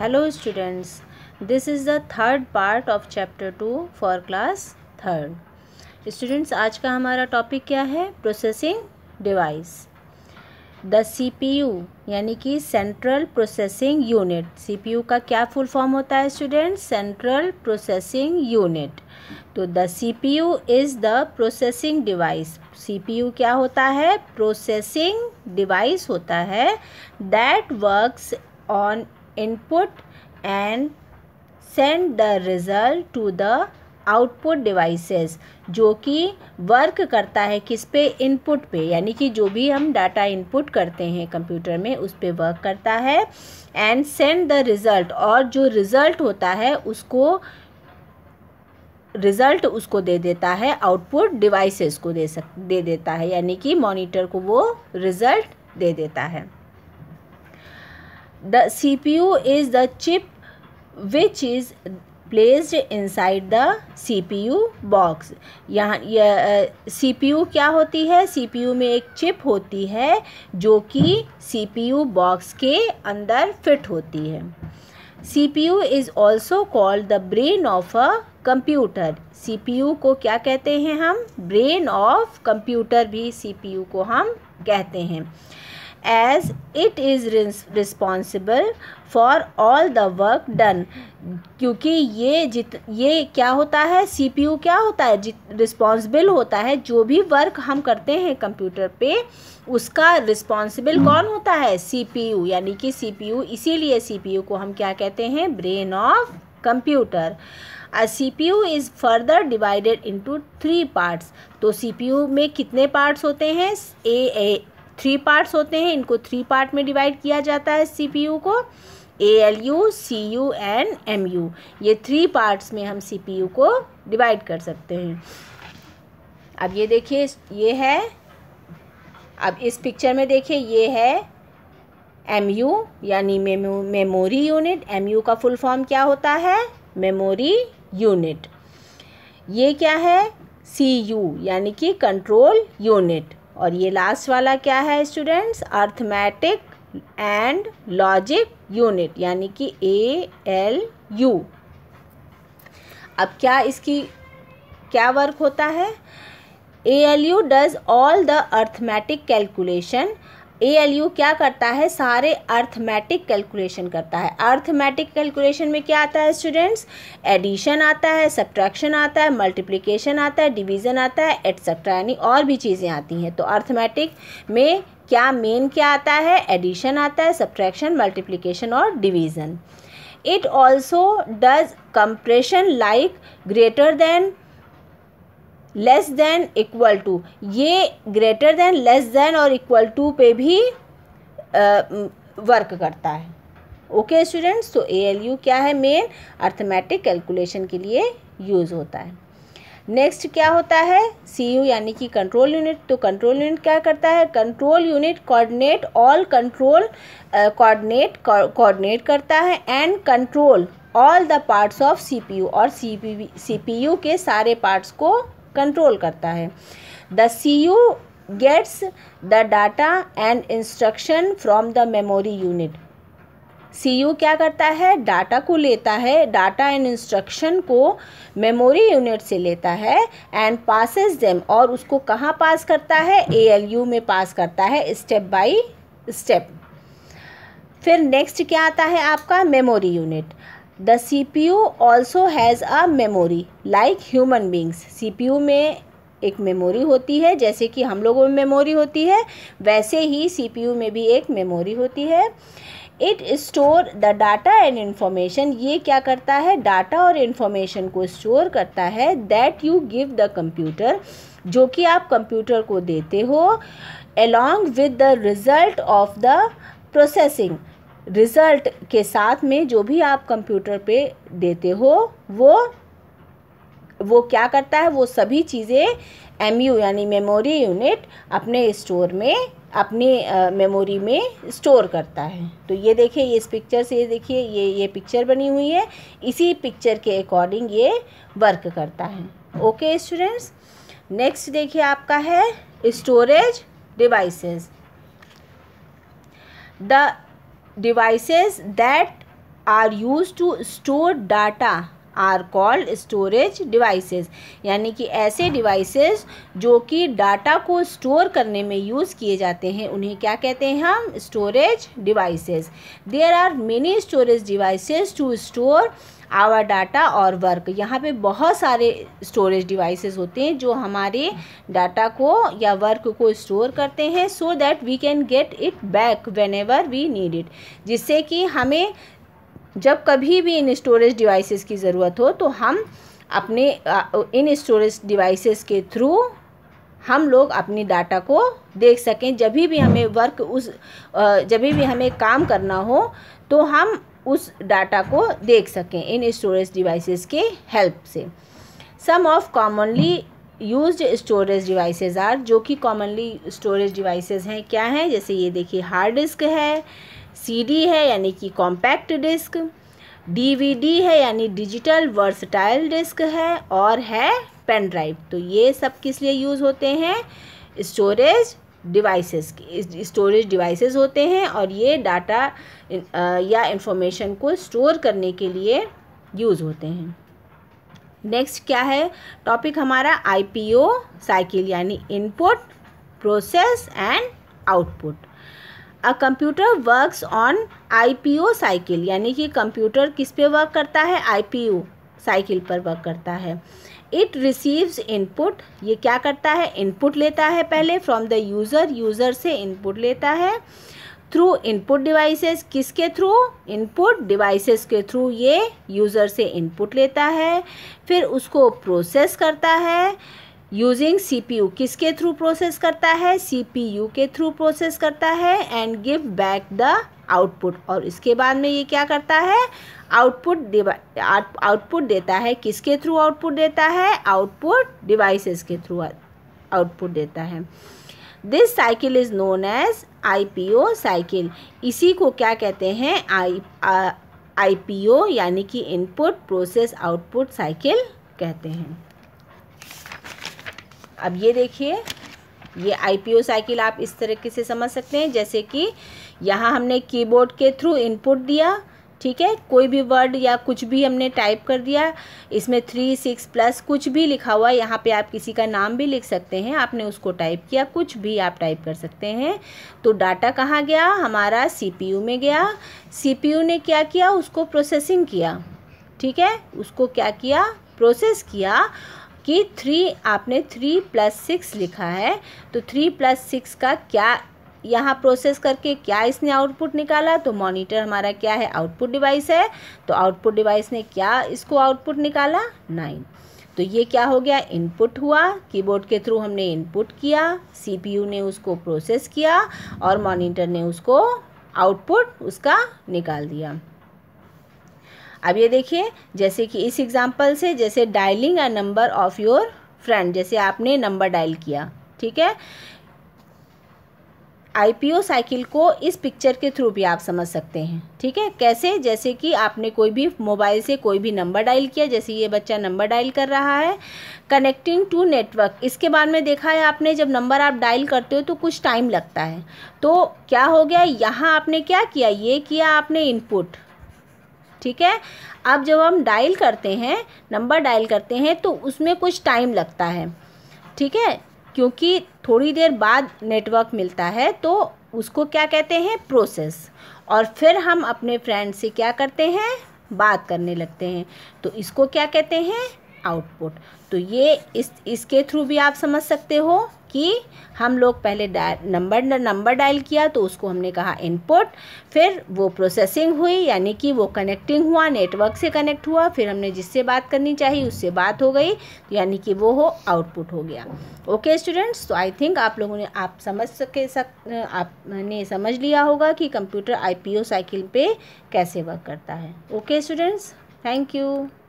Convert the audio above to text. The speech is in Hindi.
Hello students this is the third part of chapter two for class third students आज का हमारा टॉपिक क्या है प्रोसेसिंग डिवाइस द सीपीयू यानी कि सेंट्रल प्रोसेसिंग यूनिट सीपीयू का क्या फुल फॉर्म होता है स्टूडेंट्स सेंट्रल प्रोसेसिंग यूनिट तो the C P U is the processing device C P U क्या होता है प्रोसेसिंग डिवाइस होता है that works on input and send the result to the output devices जो कि वर्क करता है किस पे इनपुट पे यानी कि जो भी हम डाटा इनपुट करते हैं कंप्यूटर में उस पे वर्क करता है एंड सेंड द रिज़ल्ट और जो रिज़ल्ट होता है उसको रिज़ल्ट उसको दे देता है आउटपुट डिवाइसेस को दे सक दे देता है यानी कि मॉनिटर को वो रिज़ल्ट दे देता है the cpu is the chip which is placed inside the cpu box यहाँ यह cpu क्या होती है cpu में एक चिप होती है जो कि cpu बॉक्स के अंदर फिट होती है cpu is also called the brain of a computer CPU को क्या कहते हैं हम ब्रेन ऑफ कंप्यूटर भी सीपीयू को हम कहते हैं as it is responsible for all the work done क्योंकि ये जित ये क्या होता है यू क्या होता है जित रिस्पॉन्सिबल होता है जो भी वर्क हम करते हैं कंप्यूटर पे उसका रिस्पॉन्सिबल hmm. कौन होता है यू यानी कि सी इसीलिए यू को हम क्या कहते हैं brain of computer P U is further divided into three parts तो सी पी यू में कितने पार्ट्स होते हैं ए थ्री पार्ट्स होते हैं इनको थ्री पार्ट में डिवाइड किया जाता है सीपीयू को A L U C U and M U ये थ्री पार्ट्स में हम सीपीयू को डिवाइड कर सकते हैं अब ये देखिए ये है अब इस पिक्चर में देखिए ये है एम यू यानी मेमोरी यूनिट एम यू का फुल फॉर्म क्या होता है मेमोरी यूनिट ये क्या है सी यू यानी कि कंट्रोल यूनिट और ये लास्ट वाला क्या है students arithmetic and logic unit यानी कि ए एल यू अब क्या इसकी क्या वर्क होता है A L U does all the arithmetic calculation A क्या करता है सारे अर्थमेटिक कैलकुलेशन करता है अर्थमेटिक कैलकुलेशन में क्या आता है स्टूडेंट्स एडिशन आता है सब्ट्रैक्शन आता है मल्टीप्लिकेशन आता है डिवीज़न आता है एट्सट्रा यानी और भी चीज़ें आती हैं तो अर्थमेटिक में क्या मेन क्या आता है एडिशन आता है सब्ट्रैक्शन मल्टीप्लीकेशन और division it also does compression like greater than less than equal to ये ग्रेटर देन लेस देन और इक्वल टू पे भी वर्क करता है ओके स्टूडेंट्स तो ए एल यू क्या है मेन अर्थमेटिक कैलकुलेशन के लिए यूज़ होता है नेक्स्ट क्या होता है सी यू यानी कि कंट्रोल यूनिट तो कंट्रोल यूनिट क्या करता है control unit coordinate all control coordinate coordinate करता है and control all the parts of C P U और सी पी यू के सारे पार्ट्स को कंट्रोल करता है the C U gets the data and instruction from the memory unit C U क्या करता है डाटा को लेता है डाटा एंड इंस्ट्रक्शन को मेमोरी यूनिट से लेता है एंड पासिस देम और उसको कहाँ पास करता है ए एल यू में पास करता है स्टेप बाई स्टेप फिर नेक्स्ट क्या आता है आपका memory unit the C P U also has a memory like human beings C P U में एक मेमोरी होती है जैसे कि हम लोगों में मेमोरी होती है वैसे ही सी पी यू में भी एक मेमोरी होती है it store the data and information ये क्या करता है डाटा और इन्फॉर्मेशन को स्टोर करता है that you give the computer जो कि आप कंप्यूटर को देते हो along with the result of the processing result के साथ में जो भी आप कंप्यूटर पे देते हो वो वो क्या करता है वो सभी चीज़ें एम यू यानी मेमोरी यूनिट अपने स्टोर में अपनी मेमोरी में स्टोर करता है तो ये देखिए इस पिक्चर से ये देखिए ये ये पिक्चर बनी हुई है इसी पिक्चर के अकॉर्डिंग ये वर्क करता है ओके स्टूडेंट्स नेक्स्ट देखिए आपका है storage devices the devices that are used to store data are called storage devices यानी कि ऐसे डिवाइसेस जो कि डाटा को स्टोर करने में यूज़ किए जाते हैं उन्हें क्या कहते हैं हम storage devices there are many storage devices to store our data और वर्क यहाँ पे बहुत सारे स्टोरेज डिवाइसेस होते हैं जो हमारे डाटा को या वर्क को स्टोर करते हैं so that we can get it back whenever we need it जिससे कि हमें जब कभी भी इन स्टोरेज डिवाइसेस की ज़रूरत हो तो हम अपने इन स्टोरेज डिवाइसेस के थ्रू हम लोग अपनी डाटा को देख सकें जब भी हमें वर्क उस जब भी हमें काम करना हो तो हम उस डाटा को देख सकें इन स्टोरेज डिवाइसेस के हेल्प से some of commonly use storage devices are जो कि कॉमनली स्टोरेज डिवाइसेज हैं क्या हैं जैसे ये देखिए हार्ड डिस्क है सीडी है यानी कि कॉम्पैक्ट डिस्क डीवीडी है यानी डिजिटल वर्सटाइल डिस्क है और है पेन ड्राइव तो ये सब किस लिए यूज़ होते हैं स्टोरेज डिवाइसेस स्टोरेज डिवाइसेस होते हैं और ये डाटा या इंफॉर्मेशन को स्टोर करने के लिए यूज़ होते हैं नेक्स्ट क्या है टॉपिक हमारा आईपीओ साइकिल यानी input process and output a computer works on IPO cycle यानी कि कंप्यूटर किस पे वर्क करता है आईपीओ साइकिल पर वर्क करता है इट रिसीव्स इनपुट ये क्या करता है इनपुट लेता है पहले फ्रॉम द यूज़र यूज़र से इनपुट लेता है थ्रू इनपुट डिवाइसेस किसके थ्रू इनपुट डिवाइसेस के थ्रू ये यूज़र से इनपुट लेता है फिर उसको प्रोसेस करता है यूजिंग सीपीयू किसके थ्रू प्रोसेस करता है सीपीयू के थ्रू प्रोसेस करता है and give back the output और इसके बाद में ये क्या करता है आउटपुट आउटपुट देता है किसके थ्रू आउटपुट देता है आउटपुट डिवाइसेस के थ्रू आउटपुट देता है this cycle is known as IPO cycle इसी को क्या कहते हैं आई आईपीओ uh, यानी कि इनपुट प्रोसेस आउटपुट साइकिल कहते हैं अब ये देखिए ये आईपीओ साइकिल आप इस तरीके से समझ सकते हैं जैसे कि यहाँ हमने कीबोर्ड के थ्रू इनपुट दिया ठीक है कोई भी वर्ड या कुछ भी हमने टाइप कर दिया इसमें थ्री सिक्स प्लस कुछ भी लिखा हुआ है यहाँ पे आप किसी का नाम भी लिख सकते हैं आपने उसको टाइप किया कुछ भी आप टाइप कर सकते हैं तो डाटा कहाँ गया हमारा सीपीयू में गया सीपीयू ने क्या किया उसको प्रोसेसिंग किया ठीक है उसको क्या किया प्रोसेस किया कि थ्री आपने थ्री प्लस सिक्स लिखा है तो थ्री प्लस सिक्स का क्या यहाँ प्रोसेस करके क्या इसने आउटपुट निकाला तो मॉनिटर हमारा क्या है आउटपुट डिवाइस है तो आउटपुट डिवाइस ने क्या इसको आउटपुट निकाला नाइन तो ये क्या हो गया इनपुट हुआ कीबोर्ड के थ्रू हमने इनपुट किया सीपीयू ने उसको प्रोसेस किया और मॉनिटर ने उसको आउटपुट उसका निकाल दिया अब ये देखिए जैसे कि इस एग्जाम्पल से जैसे dialing a number of your friend जैसे आपने नंबर डायल किया ठीक है आईपीओ साइकिल को इस पिक्चर के थ्रू भी आप समझ सकते हैं ठीक है कैसे जैसे कि आपने कोई भी मोबाइल से कोई भी नंबर डायल किया जैसे ये बच्चा नंबर डायल कर रहा है कनेक्टिंग टू नेटवर्क इसके बाद में देखा है आपने जब नंबर आप डायल करते हो तो कुछ टाइम लगता है तो क्या हो गया यहाँ आपने क्या किया ये किया आपने इनपुट ठीक है अब जब हम डायल करते हैं नंबर डायल करते हैं तो उसमें कुछ टाइम लगता है ठीक है क्योंकि थोड़ी देर बाद नेटवर्क मिलता है तो उसको क्या कहते हैं प्रोसेस और फिर हम अपने फ्रेंड से क्या करते हैं बात करने लगते हैं तो इसको क्या कहते हैं आउटपुट तो ये इस इसके थ्रू भी आप समझ सकते हो कि हम लोग पहले नंबर नंबर डायल किया तो उसको हमने कहा इनपुट फिर वो प्रोसेसिंग हुई यानी कि वो कनेक्टिंग हुआ नेटवर्क से कनेक्ट हुआ फिर हमने जिससे बात करनी चाहिए उससे बात हो गई यानी कि वो हो आउटपुट हो गया ओके स्टूडेंट्स तो आई थिंक आप लोगों ने आप समझ सके सक आपने समझ लिया होगा कि कंप्यूटर आई पी साइकिल पे कैसे वर्क करता है ओके स्टूडेंट्स थैंक यू